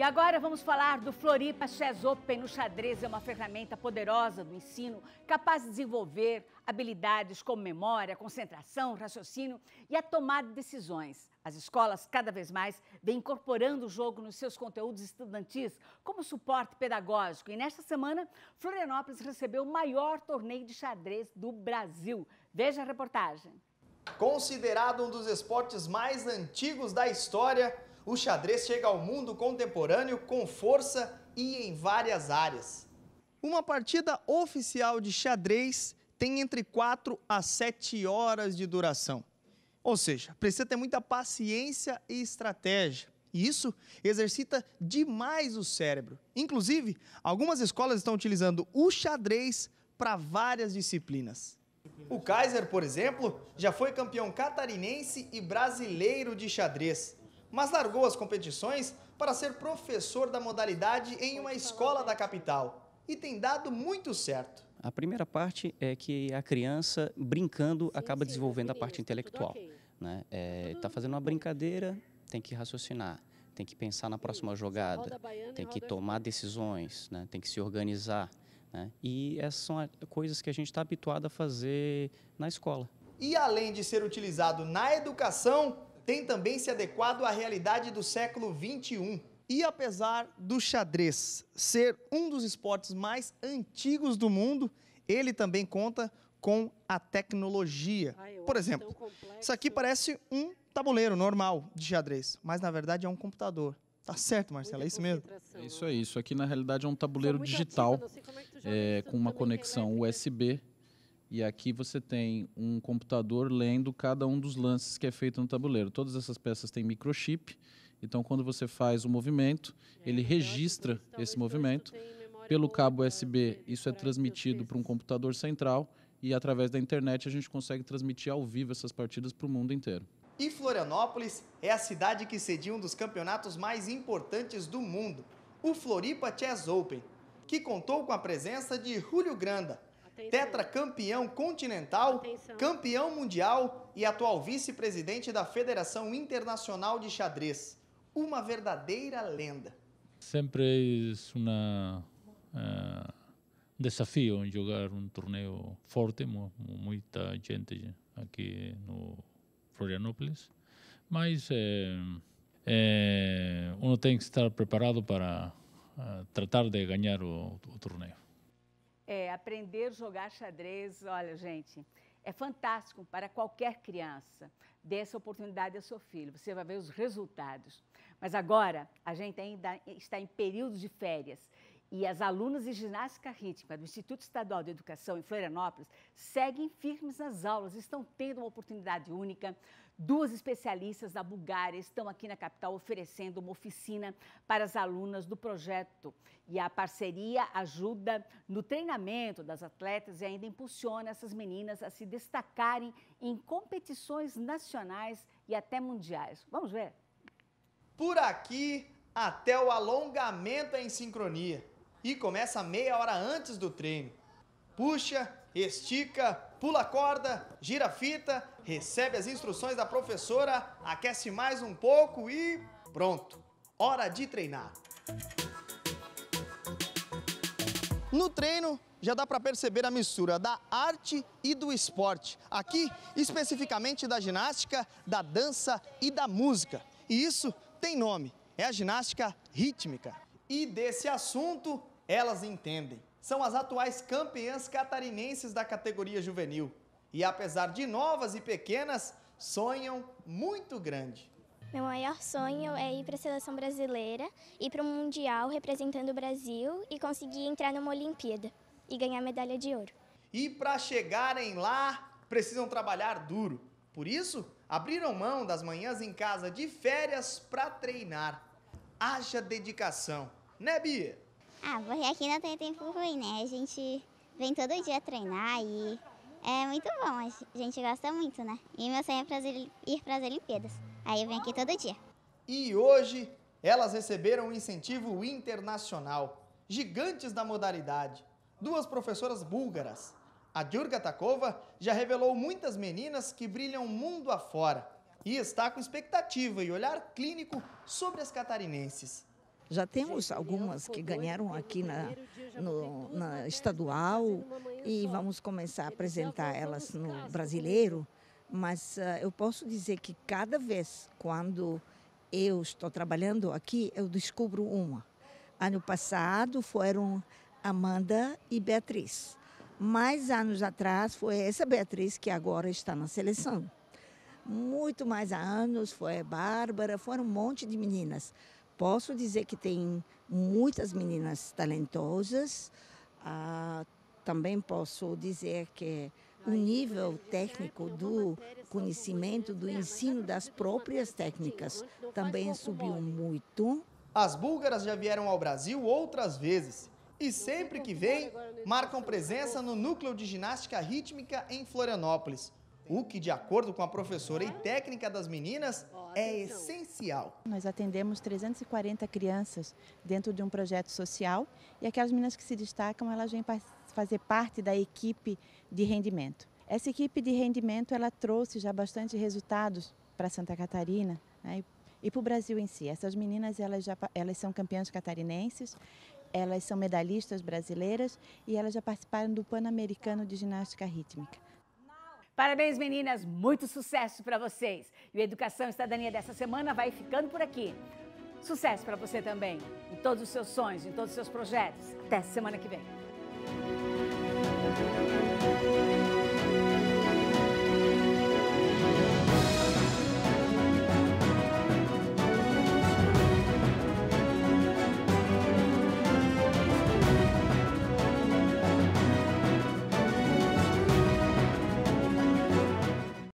E agora vamos falar do Floripa Chess Open no xadrez. É uma ferramenta poderosa do ensino, capaz de desenvolver habilidades como memória, concentração, raciocínio e a tomada de decisões. As escolas, cada vez mais, vêm incorporando o jogo nos seus conteúdos estudantis como suporte pedagógico. E nesta semana, Florianópolis recebeu o maior torneio de xadrez do Brasil. Veja a reportagem. Considerado um dos esportes mais antigos da história, o xadrez chega ao mundo contemporâneo com força e em várias áreas. Uma partida oficial de xadrez tem entre 4 a 7 horas de duração. Ou seja, precisa ter muita paciência e estratégia. E isso exercita demais o cérebro. Inclusive, algumas escolas estão utilizando o xadrez para várias disciplinas. O Kaiser, por exemplo, já foi campeão catarinense e brasileiro de xadrez mas largou as competições para ser professor da modalidade em uma escola da capital e tem dado muito certo. A primeira parte é que a criança, brincando, acaba desenvolvendo a parte tá intelectual. Né? Tá é, tá fazendo uma brincadeira, tem que raciocinar, tem que pensar na próxima jogada, tem que tomar decisões, né? tem que se organizar. Né? E essas são coisas que a gente está habituado a fazer na escola. E além de ser utilizado na educação, tem também se adequado à realidade do século XXI. E apesar do xadrez ser um dos esportes mais antigos do mundo, ele também conta com a tecnologia. Ai, ah, Por exemplo, isso aqui parece um tabuleiro normal de xadrez, mas na verdade é um computador. Tá certo, Marcela, é isso mesmo? É né? isso aí, isso aqui na realidade é um tabuleiro digital, é, é com uma conexão né? USB e aqui você tem um computador lendo cada um dos lances que é feito no tabuleiro. Todas essas peças têm microchip, então quando você faz o um movimento, é, ele registra então esse movimento. Pelo cabo USB, isso é transmitido para um computador central e através da internet a gente consegue transmitir ao vivo essas partidas para o mundo inteiro. E Florianópolis é a cidade que cedia um dos campeonatos mais importantes do mundo, o Floripa Chess Open, que contou com a presença de Julio Granda, tetracampeão continental, Atenção. campeão mundial e atual vice-presidente da Federação Internacional de Xadrez. Uma verdadeira lenda. Sempre é uh, um desafio em jogar um torneio forte, muita gente aqui no Florianópolis, mas é, eh, eh, um tem que estar preparado para uh, tratar de ganhar o, o torneio. É, aprender a jogar xadrez, olha, gente, é fantástico para qualquer criança. Dê essa oportunidade ao seu filho, você vai ver os resultados. Mas agora, a gente ainda está em período de férias e as alunas de ginástica rítmica do Instituto Estadual de Educação em Florianópolis seguem firmes nas aulas, estão tendo uma oportunidade única. Duas especialistas da Bulgária estão aqui na capital oferecendo uma oficina para as alunas do projeto. E a parceria ajuda no treinamento das atletas e ainda impulsiona essas meninas a se destacarem em competições nacionais e até mundiais. Vamos ver? Por aqui, até o alongamento é em sincronia e começa meia hora antes do treino. Puxa, estica, pula a corda, gira a fita, recebe as instruções da professora, aquece mais um pouco e pronto. Hora de treinar. No treino, já dá para perceber a mistura da arte e do esporte. Aqui, especificamente da ginástica, da dança e da música. E isso tem nome, é a ginástica rítmica. E desse assunto elas entendem. São as atuais campeãs catarinenses da categoria juvenil. E apesar de novas e pequenas, sonham muito grande. Meu maior sonho é ir para a seleção brasileira, ir para o Mundial representando o Brasil e conseguir entrar numa Olimpíada e ganhar medalha de ouro. E para chegarem lá, precisam trabalhar duro. Por isso, abriram mão das manhãs em casa de férias para treinar. Haja dedicação, né, Bia? Ah, porque aqui não tem tempo ruim, né? A gente vem todo dia treinar e é muito bom, a gente gosta muito, né? E meu sonho é ir para as Olimpíadas. Aí eu venho aqui todo dia. E hoje elas receberam um incentivo internacional. Gigantes da modalidade. Duas professoras búlgaras. A Djurga Takova já revelou muitas meninas que brilham mundo afora e está com expectativa e olhar clínico sobre as catarinenses. Já temos algumas que ganharam aqui na, no, na estadual e vamos começar a apresentar elas no brasileiro, mas uh, eu posso dizer que cada vez quando eu estou trabalhando aqui, eu descubro uma. Ano passado foram Amanda e Beatriz. Mais anos atrás foi essa Beatriz que agora está na seleção. Muito mais anos foi Bárbara, foram um monte de meninas. Posso dizer que tem muitas meninas talentosas. Ah, também posso dizer que o nível técnico do conhecimento, do ensino das próprias técnicas também subiu muito. As búlgaras já vieram ao Brasil outras vezes e sempre que vem marcam presença no núcleo de ginástica rítmica em Florianópolis o que, de acordo com a professora e ah. técnica das meninas, é essencial. Nós atendemos 340 crianças dentro de um projeto social e aquelas meninas que se destacam, elas vêm fazer parte da equipe de rendimento. Essa equipe de rendimento, ela trouxe já bastante resultados para Santa Catarina né, e para o Brasil em si. Essas meninas, elas, já, elas são campeãs catarinenses, elas são medalhistas brasileiras e elas já participaram do Pan-Americano de Ginástica Rítmica. Parabéns, meninas! Muito sucesso para vocês! E o Educação e Cidadania dessa semana vai ficando por aqui. Sucesso para você também, em todos os seus sonhos, em todos os seus projetos. Até semana que vem.